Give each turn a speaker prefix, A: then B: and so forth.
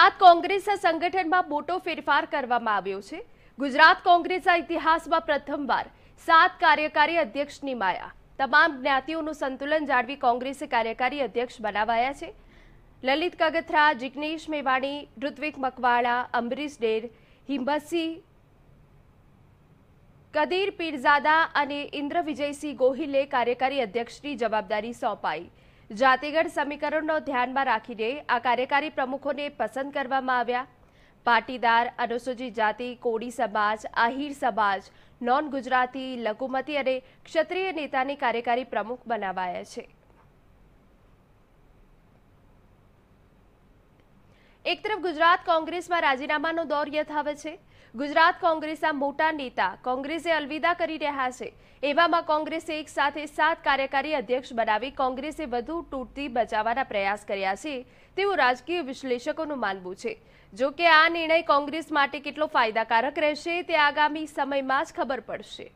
A: ગુજરાત કોંગ્રેસના સંગઠનમાં મોટો ફેરફાર કરવામાં આવ્યો છે ગુજરાત કોંગ્રેસના ઇતિહાસમાં પ્રથમવાર સાત કાર્યકારી અધ્યક્ષ નિમાયા તમામ જ્ઞાતિઓનું સંતુલન જાળવી કોંગ્રેસે કાર્યકારી અધ્યક્ષ બનાવાયા છે લલિત કગથરા જિગ્નેશ મેવાણી ઋત્વિક મકવાણા અંબરીશ ડેર હિંબસી કદીર પીરઝાદા અને ઇન્દ્ર વિજયસિંહ ગોહિલે કાર્યકારી અધ્યક્ષની જવાબદારી સોંપાઈ જાતિગત સમીકરણનો ધ્યાનમાં રાખીને આ કાર્યકારી પ્રમુખોને પસંદ કરવામાં આવ્યા પાટીદાર અનુસૂચિત જાતિ કોડી સમાજ આહિર સમાજ નોન ગુજરાતી લઘુમતી અને ક્ષત્રિય નેતાની કાર્યકારી પ્રમુખ બનાવાયા છે એક તરફ ગુજરાત કોંગ્રેસમાં રાજીનામાનો દોર યથાવે છે ગુજરાત કોંગ્રેસના મોટા નેતા કોંગ્રેસે અલવિદા કરી રહ્યા છે એવામાં કોંગ્રેસે એક સાથે સાત કાર્યકારી અધ્યક્ષ બનાવી કોંગ્રેસે વધુ તૂટતી બચાવવાના પ્રયાસ કર્યા છે તેવું રાજકીય વિશ્લેષકોનું માનવું છે જો કે આ નિર્ણય કોંગ્રેસ માટે કેટલો ફાયદાકારક રહેશે તે આગામી સમયમાં જ ખબર પડશે